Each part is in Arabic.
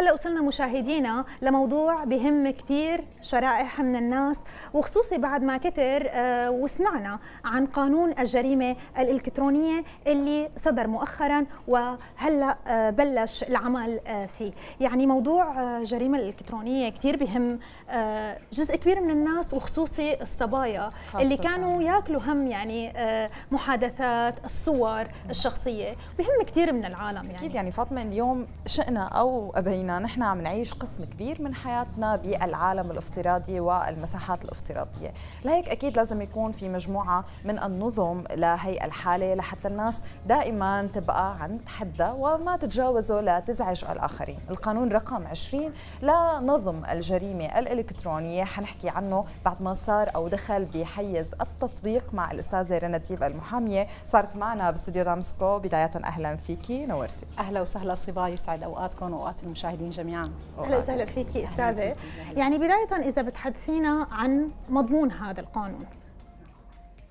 هلا وصلنا مشاهدينا لموضوع بهم كثير شرائح من الناس وخصوصي بعد ما كتر آه، وسمعنا عن قانون الجريمه الالكترونيه اللي صدر مؤخرا وهلا آه، بلش العمل آه، فيه يعني موضوع الجريمه الالكترونيه كثير بهم جزء كبير من الناس وخصوصي الصبايا اللي كانوا ياكلوا هم يعني محادثات الصور الشخصيه بهم كثير من العالم يعني اكيد يعني فاطمه اليوم شئنا او ابينا انه نحن عم نعيش قسم كبير من حياتنا بالعالم الافتراضي والمساحات الافتراضيه لهيك اكيد لازم يكون في مجموعه من النظم لهي الحاله لحتى الناس دائما تبقى عند حدها وما تتجاوزه لتزعج الاخرين القانون رقم 20 لنظم الجريمه الالكترونيه حنحكي عنه بعد ما صار او دخل بحيز التطبيق مع الاستاذه رنتيب المحاميه صارت معنا باستديو دامسكو بدايه اهلا فيكي نورتي اهلا وسهلا صبايا يسعد اوقاتكم واوقات المشاهدين المشاهدين جميعا اهلا وسهلا فيكي استاذه يعني بدايه اذا بتحدثينا عن مضمون هذا القانون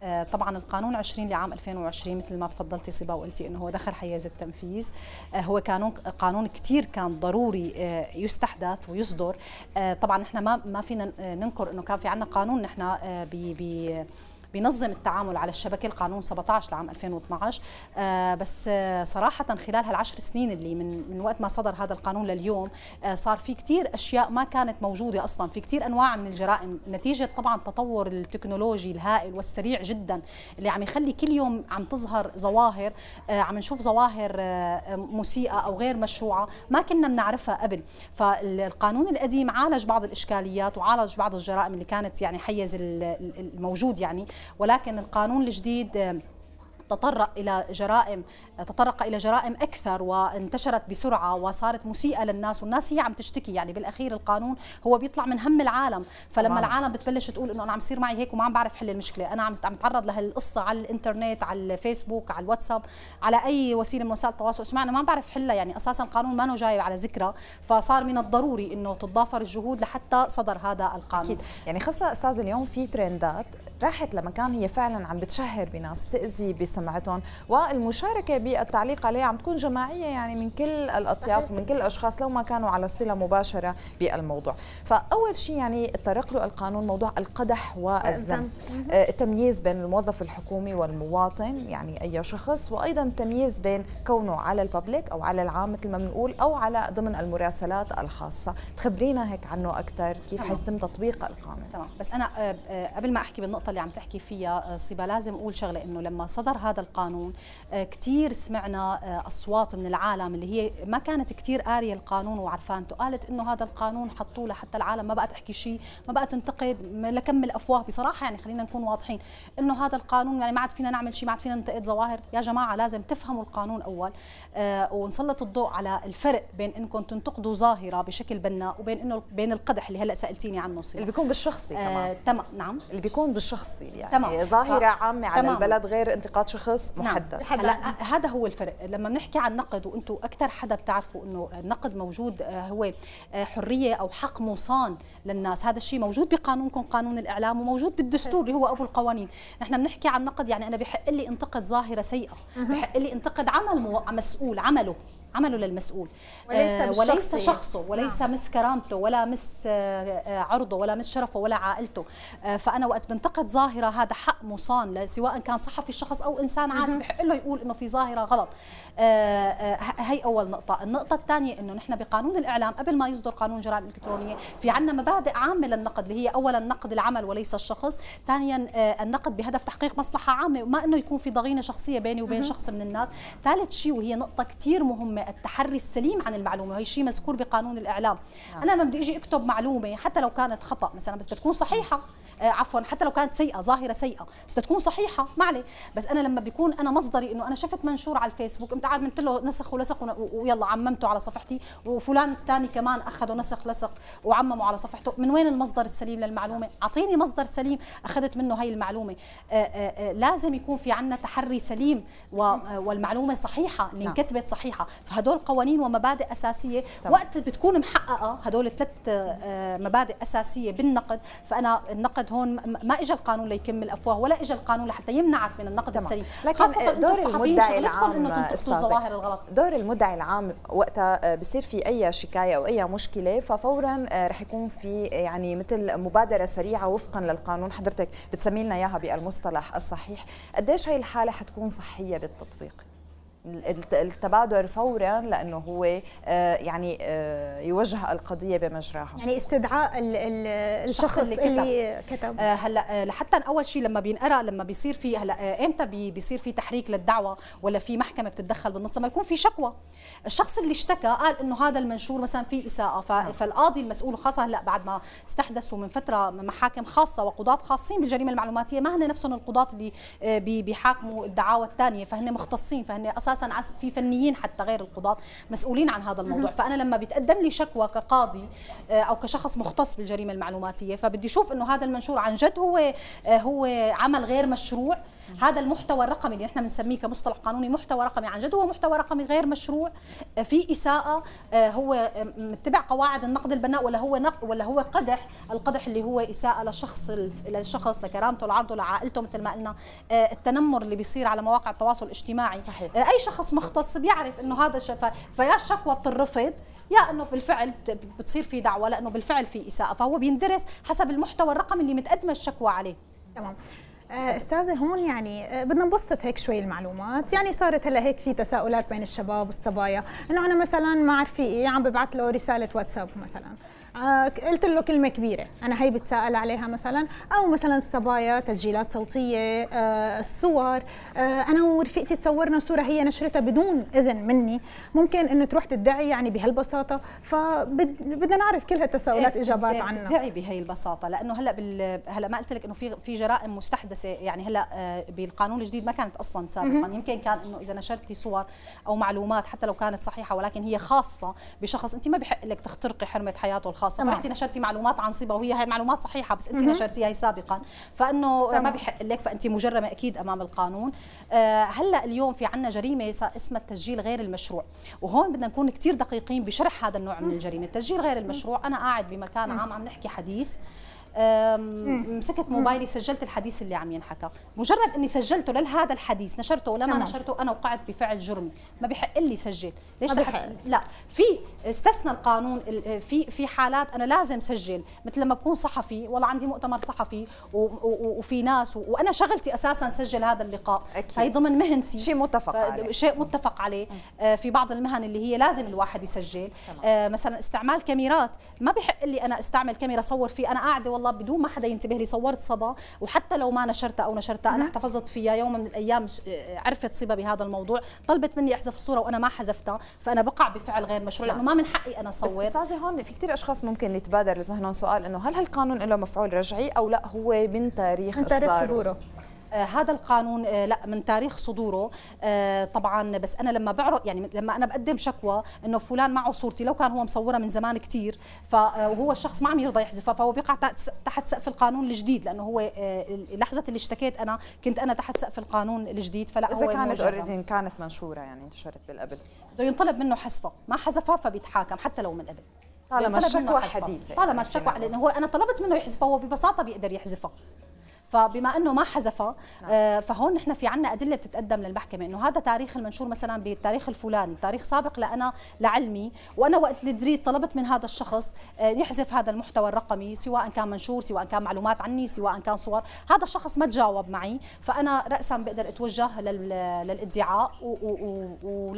آه، طبعا القانون 20 لعام 2020 مثل ما تفضلتي صبا وقلتي انه هو دخل حيز التنفيذ آه، هو قانون قانون كثير كان ضروري آه، يستحدث ويصدر طبعا نحن ما ما فينا ننكر انه كان في عندنا قانون نحن ب بينظم التعامل على الشبكه القانون 17 لعام 2012 آه، بس آه، صراحه خلال هالعشر سنين اللي من من وقت ما صدر هذا القانون لليوم آه، صار في كثير اشياء ما كانت موجوده اصلا في كثير انواع من الجرائم نتيجه طبعا التطور التكنولوجي الهائل والسريع جدا اللي عم يخلي كل يوم عم تظهر ظواهر عم نشوف ظواهر مسيئه او غير مشروعه ما كنا بنعرفها قبل فالقانون القديم عالج بعض الاشكاليات وعالج بعض الجرائم اللي كانت يعني حيز الموجود يعني ولكن القانون الجديد تطرق إلى جرائم تطرق إلى جرائم أكثر وانتشرت بسرعة وصارت مسيئة للناس والناس هي عم تشتكي يعني بالأخير القانون هو بيطلع من هم العالم فلما طبعا. العالم بتبلش تقول إنه أنا عم يصير معي هيك وما عم بعرف حل المشكلة أنا عم اتعرض لهالقصة على الإنترنت على الفيسبوك على الواتساب على أي وسيلة من وسائل التواصل الاجتماعي ما ما بعرف حلها يعني أساسا القانون ما جاي على ذكرى فصار من الضروري إنه تتضافر الجهود لحتى صدر هذا القانون أكيد. يعني خاصة أستاذ اليوم في ترندات راحت لمكان هي فعلا عم بتشهر بناس تأذي بس سمعتهم والمشاركه بالتعليق عليه عم تكون جماعيه يعني من كل الاطياف ومن كل الاشخاص لو ما كانوا على صله مباشره بالموضوع فاول شيء يعني تطرق له القانون موضوع القدح والذم آه، التمييز بين الموظف الحكومي والمواطن يعني اي شخص وايضا التمييز بين كونه على الببليك او على العام مثل ما بنقول او على ضمن المراسلات الخاصه تخبرينا هيك عنه اكثر كيف حيتم تطبيق القانون تمام بس انا آه، آه، قبل ما احكي بالنقطه اللي عم تحكي فيها صبا لازم اقول شغله انه لما صدر هذا هذا القانون آه، كثير سمعنا آه، اصوات من العالم اللي هي ما كانت كثير قاريه القانون وعرفانته قالت انه هذا القانون حطوه لحتى العالم ما بقى تحكي شيء ما بقى تنتقد لكمل افواه بصراحه يعني خلينا نكون واضحين انه هذا القانون يعني ما عاد فينا نعمل شيء ما عاد فينا ننتقد ظواهر يا جماعه لازم تفهموا القانون اول آه، ونسلط الضوء على الفرق بين انكم تنتقدوا ظاهره بشكل بناء وبين انه بين القدح اللي هلا سالتيني عنه صيغة. اللي بيكون بالشخصي كمان آه تمام نعم اللي بيكون بالشخصي يعني تمام. ظاهره عامه على تمام. البلد غير انتقاد شخصي شخص نعم، محدد نعم. هلا هذا هو الفرق لما بنحكي عن نقد وانتم اكثر حدا بتعرفوا انه النقد موجود آه، هو آه، حريه او حق مصان للناس هذا الشيء موجود بقانونكم قانون الاعلام وموجود بالدستور اللي هو ابو القوانين نحن بنحكي عن نقد يعني انا بحق لي انتقد ظاهره سيئه بحق لي انتقد عمل مسؤول عمله عمله للمسؤول آه، وليس, وليس شخصه نعم. وليس نعم. مس كرامته ولا مس آه، آه، عرضه ولا مس شرفه ولا عائلته فانا وقت بنتقد ظاهره هذا حق مصان سواء كان صحفي الشخص او انسان عادي بحق له يقول انه في ظاهره غلط هي اول نقطه النقطه الثانيه انه نحن بقانون الاعلام قبل ما يصدر قانون جرائم الالكترونيه في عندنا مبادئ عامه للنقد اللي هي اولا نقد العمل وليس الشخص ثانيا النقد بهدف تحقيق مصلحه عامه وما انه يكون في ضغينه شخصيه بيني وبين شخص من الناس ثالث شيء وهي نقطه كثير مهمه التحري السليم عن المعلومه وهي شيء مذكور بقانون الاعلام آه. انا لما بدي اجي اكتب معلومه حتى لو كانت خطا مثلا بس تكون صحيحه آه، عفوا حتى لو كانت سيئه ظاهره سيئه بس تكون صحيحه ما عليه بس انا لما بيكون انا مصدري انه انا شفت منشور على الفيسبوك قمت عاد له نسخ ولصق ويلا عممته على صفحتي وفلان الثاني كمان اخذه نسخ لصق وعممه على صفحته من وين المصدر السليم للمعلومه آه. اعطيني مصدر سليم اخذت منه هي المعلومه آآ آه، آآ لازم يكون في عنا تحري سليم والمعلومه صحيحه اللي نعم. انكتبت صحيحه فهدول قوانين ومبادئ اساسيه طبعا. وقت بتكون محققه هدول الثلاث آه، مبادئ اساسيه بالنقد فانا النقد هون ما اجى القانون ليكمل الافواه ولا اجى القانون لحتى يمنعك من النقد طبعا. السليم لكن خاصه دور المدعي العام انه الظواهر الغلط دور المدعي العام وقتها آه، بصير في اي شكايه او اي مشكله ففورا آه، رح يكون في يعني مثل مبادره سريعه وفقا للقانون حضرتك بتسمي لنا اياها بالمصطلح الصحيح قديش هي الحاله حتكون صحيه بالتطبيق التبادر فورا لانه هو آه، يعني آه، يوجه القضيه بمجراها يعني استدعاء الشخص اللي كتب, اللي كتب. آه، هلا لحتى اول شيء لما بينقرا لما بيصير في هلا امتى بيصير في تحريك للدعوه ولا في محكمه بتتدخل بالنص لما يكون في شكوى الشخص اللي اشتكى قال انه هذا المنشور مثلا فيه اساءه نعم. فالقاضي المسؤول خاصه هلا بعد ما استحدثوا من فتره محاكم خاصه وقضاة خاصين بالجريمه المعلوماتيه ما هن نفسهم القضاة اللي بيحاكموا الدعاوى الثانيه فهن مختصين فهن اساسا اساسا في فنيين حتى غير القضاه مسؤولين عن هذا الموضوع فانا لما بيتقدم لي شكوى كقاضي آه، او كشخص مختص بالجريمه المعلوماتيه فبدي اشوف انه هذا المنشور عن جد هو آه، هو عمل غير مشروع هذا المحتوى الرقمي اللي احنا بنسميه كمصطلح قانوني محتوى رقمي عن جد هو محتوى رقمي غير مشروع آه، في اساءه آه، هو آه، متبع قواعد النقد البناء ولا هو نق ولا هو قدح القدح اللي هو اساءه لشخص للشخص لكرامته لعرضه لعائلته مثل ما قلنا التنمر اللي بيصير على مواقع التواصل الاجتماعي صحيح. اي شخص مختص بيعرف انه هذا فيا الشكوى بتنرفض يا انه بالفعل بتصير في دعوه لانه بالفعل في اساءه فهو بيندرس حسب المحتوى الرقمي اللي متقدمه الشكوى عليه تمام آه، استاذه هون يعني آه، بدنا نبسط هيك شوي المعلومات يعني صارت هلا هيك في تساؤلات بين الشباب والصبايا انه انا مثلا مع رفيقي إيه، عم ببعث له رساله واتساب مثلا آه، قلت له كلمه كبيره انا هي بتساءل عليها مثلا او مثلا الصبايا تسجيلات صوتيه الصور انا ورفيقتي تصورنا صوره هي نشرتها بدون اذن مني ممكن انه تروح تدعي يعني بهالبساطه فبدنا نعرف كل هالتساؤلات إيه، اجابات إيه، عنها تدعي بهي البساطه لانه هلا بال... هلا ما قلت لك انه في في جرائم مستحدثه يعني هلا آه، بالقانون الجديد ما كانت اصلا سابقا يمكن كان انه اذا نشرتي صور او معلومات حتى لو كانت صحيحه ولكن هي خاصه بشخص انت ما بحق لك تخترقي حرمه حياته الخاصه فرحتي نشرتي معلومات عن صبا وهي هي معلومات صحيحه بس انت نشرتيها هي سابقا فانه ما بحق لك فانت مجرمه اكيد امام القانون آه، هلا اليوم في عندنا جريمه اسمها التسجيل غير المشروع وهون بدنا نكون كثير دقيقين بشرح هذا النوع من الجريمه التسجيل غير المشروع انا قاعد بمكان عام عم نحكي حديث مسكت موبايلي سجلت الحديث اللي عم ينحكى مجرد اني سجلته لهذا الحديث نشرته ولما ما نشرته انا وقعت بفعل جرمي ما بحق لي سجل ليش ما بحق لا في استثنى القانون في في حالات انا لازم سجل مثل لما بكون صحفي والله عندي مؤتمر صحفي وفي ناس وانا شغلتي اساسا سجل هذا اللقاء أكيد. هي ضمن مهنتي شيء متفق عليه شيء متفق عليه آه، في بعض المهن اللي هي لازم الواحد يسجل آه، مثلا استعمال كاميرات ما بحق لي انا استعمل كاميرا صور فيه انا قاعده والله بدون ما حدا ينتبه لي صورت صبا وحتى لو ما نشرتها او نشرتها انا نعم. احتفظت فيها يوم من الايام آه، عرفت صبا بهذا الموضوع طلبت مني احذف الصوره وانا ما حذفتها فانا بقع بفعل غير مشروع لانه نعم. ما من حقي انا صور بس استاذه هون في كثير اشخاص ممكن يتبادر لذهنهم سؤال انه هل هالقانون له مفعول رجعي او لا هو من تاريخ من تاريخ صدوره آه، هذا القانون آه، لا من تاريخ صدوره آه، طبعا بس انا لما بعرض يعني لما انا بقدم شكوى انه فلان معه صورتي لو كان هو مصوره من زمان كثير فهو الشخص ما عم يرضى يحذفها فهو بيقع تحت سقف القانون الجديد لانه هو لحظه اللي اشتكيت انا كنت انا تحت سقف القانون الجديد فلا هو اذا كانت اوريدي كانت منشوره يعني انتشرت بالقبل بده ينطلب منه حذفها ما حذفها فبيتحاكم حتى لو من قبل طالما الشكوى حديثه طالما الشكوى لانه هو انا طلبت منه يحذفها هو ببساطه بيقدر يحذفها فبما انه ما حذفها نعم. آه، فهون نحن في عنا ادله بتتقدم للمحكمه انه هذا تاريخ المنشور مثلا بالتاريخ الفلاني تاريخ سابق لانا لعلمي وانا وقت اللي طلبت من هذا الشخص آه، يحذف هذا المحتوى الرقمي سواء كان منشور سواء كان معلومات عني سواء كان صور هذا الشخص ما تجاوب معي فانا راسا بقدر اتوجه للادعاء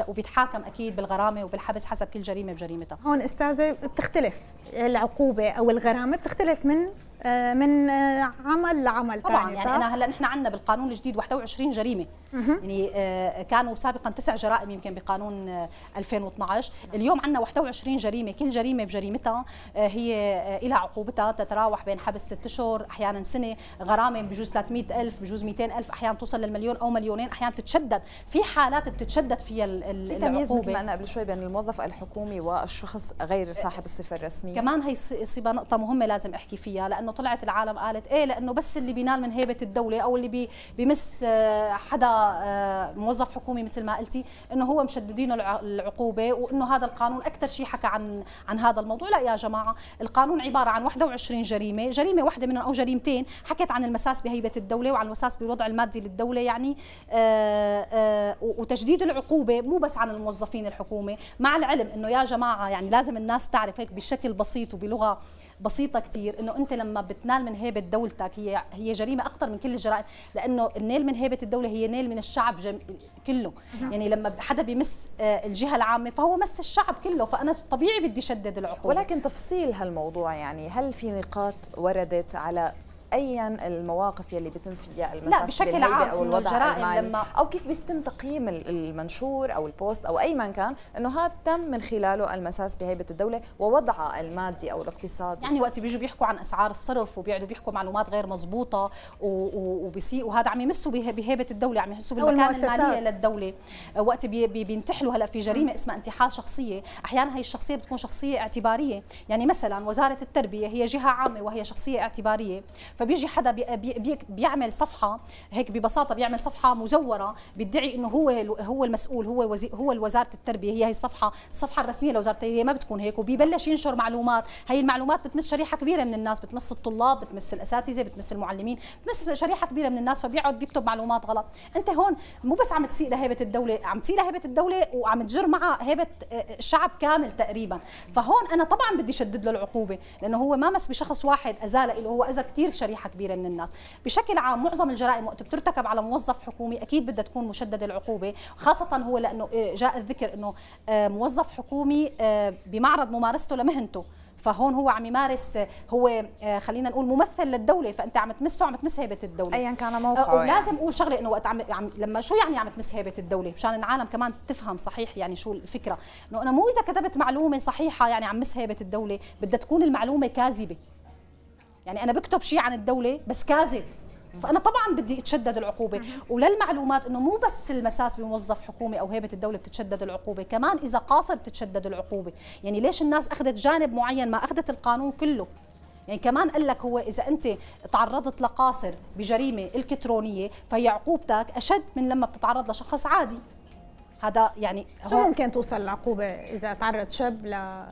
وبيتحاكم اكيد بالغرامه وبالحبس حسب كل جريمه بجريمتها هون استاذه بتختلف العقوبه او الغرامه بتختلف من آه، من آه، عمل لعمل طبعا يعني صح؟ انا هلا نحن عندنا بالقانون الجديد 21 جريمه مه. يعني آه، كانوا سابقا تسع جرائم يمكن بقانون 2012 اليوم عندنا 21 جريمه كل جريمه بجريمتها هي الى عقوبتها تتراوح بين حبس ست اشهر احيانا سنه غرامه بجوز 300 الف بجوز 200 الف احيانا توصل للمليون او مليونين احيانا تتشدد في حالات بتتشدد فيها العقوبه في تمييز مثل ما انا قبل شوي بين الموظف الحكومي والشخص غير صاحب الصفه الرسميه كمان هي صيبه نقطه مهمه لازم احكي فيها لانه انه طلعت العالم قالت ايه لانه بس اللي بينال من هيبه الدوله او اللي بيمس آه، حدا آه، موظف حكومي مثل ما قلتي انه هو مشددين العقوبه وانه هذا القانون اكثر شيء حكى عن عن هذا الموضوع لا يا جماعه القانون عباره عن 21 جريمه جريمه واحده منهم او جريمتين حكت عن المساس بهيبه الدوله وعن المساس بالوضع المادي للدوله يعني آه، وتجديد العقوبه مو بس عن الموظفين الحكومه مع العلم انه يا جماعه يعني لازم الناس تعرف هيك بشكل بسيط وبلغه بسيطه كثير انه انت لما بتنال من هيبه دولتك هي هي جريمه اخطر من كل الجرائم لانه النيل من هيبه الدوله هي نيل من الشعب جم... كله نعم. يعني لما حدا بيمس آه، الجهه العامه فهو مس الشعب كله فانا طبيعي بدي شدد العقوبه ولكن تفصيل هالموضوع يعني هل في نقاط وردت على ايا المواقف يلي بتم فيها المساس لا بشكل عام او الوضع الجرائم لما او كيف بيتم تقييم المنشور او البوست او اي من كان انه هذا تم من خلاله المساس بهيبه الدوله ووضعها المادي او الاقتصادي يعني وقت بيجوا بيحكوا عن اسعار الصرف وبيقعدوا بيحكوا معلومات غير مضبوطه وبيسيئوا هذا عم يمسوا بهيبه الدوله عم يحسوا بالمكانه الماليه للدوله وقت بينتحلوا هلا في جريمه اسمها انتحال شخصيه احيانا هي الشخصيه بتكون شخصيه اعتباريه يعني مثلا وزاره التربيه هي جهه عامه وهي شخصيه اعتباريه فبيجي حدا بي بي بيعمل صفحه هيك ببساطه بيعمل صفحه مزوره بيدعي انه هو هو المسؤول هو وزي هو وزاره التربيه هي هي الصفحه الصفحه الرسميه لوزاره التربيه ما بتكون هيك وبيبلش ينشر معلومات هي المعلومات بتمس شريحه كبيره من الناس بتمس الطلاب بتمس الاساتذه بتمس المعلمين بتمس شريحه كبيره من الناس فبيقعد بيكتب معلومات غلط انت هون مو بس عم تسيء لهيبه الدوله عم تسيء لهيبه الدوله وعم تجر معها هيبه آه، شعب كامل تقريبا فهون انا طبعا بدي شدد له العقوبه لانه هو ما مس بشخص واحد ازاله له هو اذى كثير شريحه كبيره من الناس بشكل عام معظم الجرائم وقت بترتكب على موظف حكومي اكيد بدها تكون مشدده العقوبه خاصه هو لانه آه، جاء الذكر انه آه، موظف حكومي آه، بمعرض ممارسته لمهنته فهون هو عم يمارس هو خلينا نقول ممثل للدوله فانت عم تمسه عم تمس هيبه الدوله ايا كان موقعه يعني. ولازم يعني. اقول شغله انه وقت عم, عم لما شو يعني عم تمس هيبه الدوله مشان العالم كمان تفهم صحيح يعني شو الفكره انه انا مو اذا كتبت معلومه صحيحه يعني عم مس هيبه الدوله بدها تكون المعلومه كاذبه يعني انا بكتب شيء عن الدوله بس كاذب فانا طبعا بدي اتشدد العقوبه وللمعلومات انه مو بس المساس بموظف حكومي او هيبه الدوله بتتشدد العقوبه كمان اذا قاصر بتتشدد العقوبه يعني ليش الناس اخذت جانب معين ما اخذت القانون كله يعني كمان قال لك هو اذا انت تعرضت لقاصر بجريمه الكترونيه فهي عقوبتك اشد من لما بتتعرض لشخص عادي هذا يعني شو ممكن توصل العقوبه اذا تعرض شاب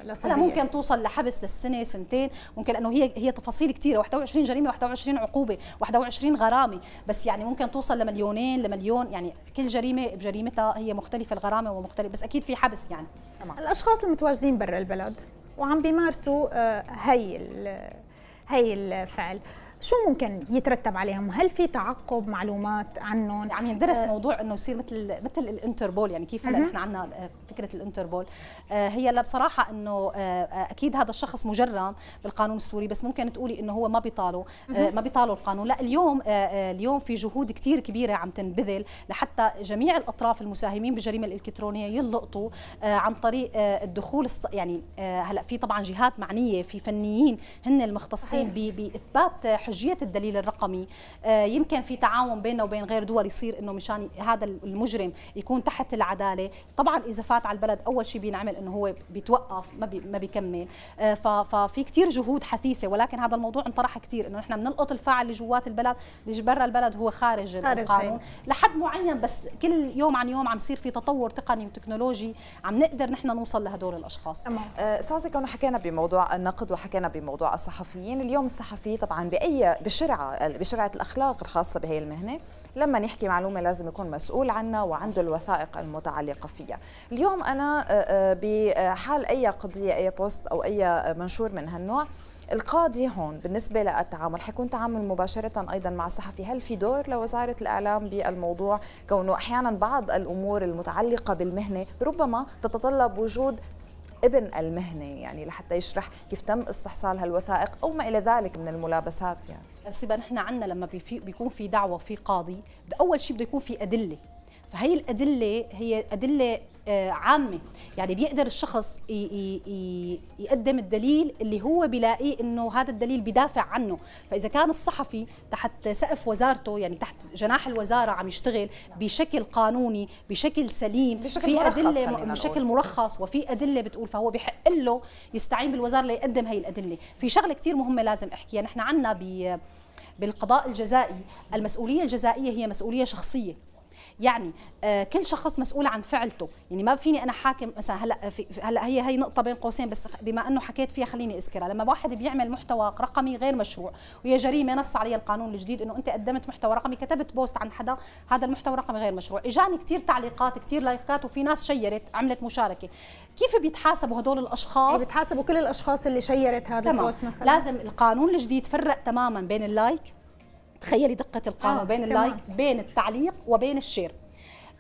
لصبيه؟ ممكن توصل لحبس للسنه سنتين ممكن لانه هي هي تفاصيل كثيره 21 جريمه 21 عقوبه 21 غرامه بس يعني ممكن توصل لمليونين لمليون يعني كل جريمه بجريمتها هي مختلفه الغرامه ومختلفه بس اكيد في حبس يعني تمام. الاشخاص المتواجدين برا البلد وعم بيمارسوا آه، هي هي الفعل شو ممكن يترتب عليهم؟ هل في تعقب معلومات عنهم؟ عم يندرس آه، موضوع انه يصير مثل مثل الانتربول يعني كيف هلا نحن عندنا آه، فكره الانتربول آه، هي لا بصراحه انه اكيد هذا الشخص مجرم بالقانون السوري بس ممكن تقولي انه هو ما بيطالوا ما بيطالوا القانون، لا اليوم اليوم في جهود كثير كبيره عم تنبذل لحتى جميع الاطراف المساهمين بالجريمه الالكترونيه ينلقطوا عن طريق الدخول يعني هلا في طبعا جهات معنيه في فنيين هن المختصين باثبات حجيه الدليل الرقمي آه، يمكن في تعاون بيننا وبين غير دول يصير انه مشان هذا المجرم يكون تحت العداله طبعا اذا فات على البلد اول شيء بينعمل انه هو بيتوقف ما بي ما بيكمل آه، ففي كثير جهود حثيثه ولكن هذا الموضوع انطرح كثير انه نحن بنلقط الفاعل اللي جوات البلد اللي برا البلد هو خارج, خارج القانون لحد معين بس كل يوم عن يوم عم يصير في تطور تقني وتكنولوجي عم نقدر نحن نوصل لهدول الاشخاص آه، استاذه كونه حكينا بموضوع النقد وحكينا بموضوع الصحفيين اليوم الصحفي طبعا باي هي بشرعة بشرعة الأخلاق الخاصة بهي المهنة لما يحكي معلومة لازم يكون مسؤول عنها وعنده الوثائق المتعلقة فيها اليوم أنا آه، آه، بحال أي قضية أي بوست أو أي منشور من هالنوع القاضي هون بالنسبة للتعامل حيكون تعامل مباشرة أيضا مع الصحفي هل في دور لوزارة الإعلام بالموضوع كونه أحيانا بعض الأمور المتعلقة بالمهنة ربما تتطلب وجود ابن المهنه يعني لحتى يشرح كيف تم استحصال هالوثائق او ما الى ذلك من الملابسات يعني سيبا نحن عندنا لما بيكون في دعوه في قاضي اول شيء بده يكون في ادله فهي الادله هي ادله آه، عامه يعني بيقدر الشخص يقدم الدليل اللي هو بيلاقيه انه هذا الدليل بدافع عنه فاذا كان الصحفي تحت سقف وزارته يعني تحت جناح الوزاره عم يشتغل بشكل قانوني بشكل سليم بشكل في ادله بشكل مرخص وفي ادله بتقول فهو بحق له يستعين بالوزاره ليقدم هي الادله في شغله كثير مهمه لازم احكيها نحن عندنا بالقضاء الجزائي المسؤوليه الجزائيه هي مسؤوليه شخصيه يعني آه، كل شخص مسؤول عن فعلته يعني ما فيني انا حاكم مثلا هلا في هلا هي هي نقطه بين قوسين بس بما انه حكيت فيها خليني اذكرها لما واحد بيعمل محتوى رقمي غير مشروع وهي جريمه نص عليها القانون الجديد انه انت قدمت محتوى رقمي كتبت بوست عن حدا هذا المحتوى رقمي غير مشروع اجاني كثير تعليقات كثير لايكات وفي ناس شيرت عملت مشاركه كيف بيتحاسبوا هدول الاشخاص يعني بيتحاسبوا كل الاشخاص اللي شيرت هذا البوست مثلا لازم القانون الجديد فرق تماما بين اللايك تخيلي دقه القانون آه. بين اللايك بين التعليق وبين الشير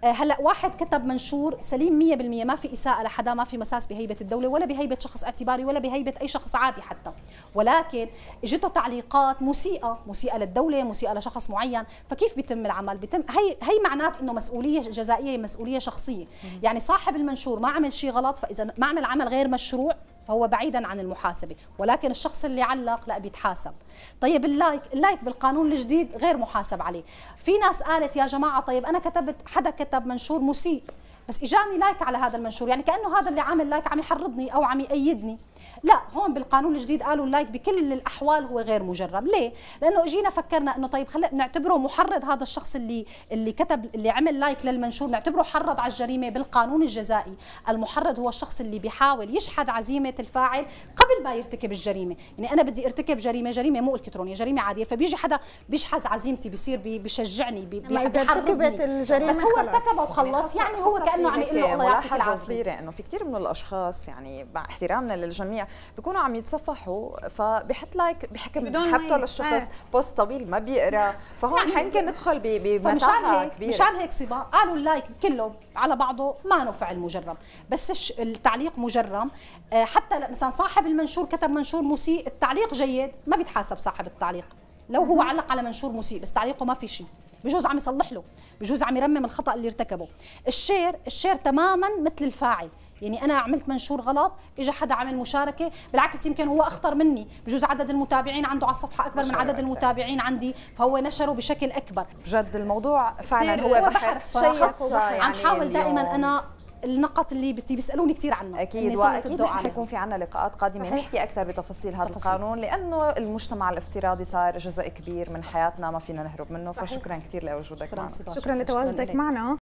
آه، هلا واحد كتب منشور سليم 100% ما في اساءه لحدا ما في مساس بهيبه الدوله ولا بهيبه شخص اعتباري ولا بهيبه اي شخص عادي حتى ولكن اجته تعليقات مسيئه مسيئه للدوله مسيئه لشخص معين فكيف بيتم العمل بيتم هي هي معنات انه مسؤوليه جزائيه مسؤوليه شخصيه يعني صاحب المنشور ما عمل شيء غلط فاذا ما عمل عمل غير مشروع فهو بعيدا عن المحاسبه ولكن الشخص اللي علق لا بيتحاسب طيب اللايك اللايك بالقانون الجديد غير محاسب عليه في ناس قالت يا جماعه طيب انا كتبت حدا كتب منشور مسيء بس اجاني لايك على هذا المنشور يعني كانه هذا اللي عامل لايك عم يحرضني او عم يأيدني لا هون بالقانون الجديد قالوا اللايك بكل الاحوال هو غير مجرب ليه لانه اجينا فكرنا انه طيب خلينا نعتبره محرض هذا الشخص اللي اللي كتب اللي عمل لايك للمنشور نعتبره حرض على الجريمه بالقانون الجزائي المحرض هو الشخص اللي بيحاول يشحذ عزيمه الفاعل قبل ما يرتكب الجريمه يعني انا بدي ارتكب جريمه جريمه مو الكترونيه جريمه عاديه فبيجي حدا بيشحذ عزيمتي بيصير بيشجعني بيحرضني بس هو ارتكبها وخلص يعني هو كان لانه عم يقول له الله يعطيك العافيه صغيره انه في كثير من الاشخاص يعني مع احترامنا للجميع بيكونوا عم يتصفحوا فبحط لايك بحكم محبته للشخص آه. بوست طويل ما بيقرا فهون يعني حيمكن ندخل بمتاهه كبيره مشان هيك صبا قالوا اللايك كله على بعضه ما نفع فعل مجرم بس التعليق مجرم آه، حتى مثلا صاحب المنشور كتب منشور مسيء التعليق جيد ما بيتحاسب صاحب التعليق لو هو علق على منشور مسيء بس تعليقه ما في شيء بجوز عم يصلح له بجوز عم يرمم الخطا اللي ارتكبه الشير الشير تماما مثل الفاعل يعني انا عملت منشور غلط اجى حدا عمل مشاركه بالعكس يمكن هو اخطر مني بجوز عدد المتابعين عنده على الصفحه اكبر من عدد أكثر. المتابعين عندي فهو نشره بشكل اكبر بجد الموضوع فعلا هو بحر, بحر صراحه عم يعني حاول دائما انا النقط اللي بتي بيسالوني كثير عنها اكيد واكيد رح يكون في عنا لقاءات قادمه نحكي اكثر بتفاصيل هذا القانون لانه المجتمع الافتراضي صار جزء كبير من حياتنا ما فينا نهرب منه صحيح. فشكرا كثير لوجودك معنا شكرا لتواجدك معنا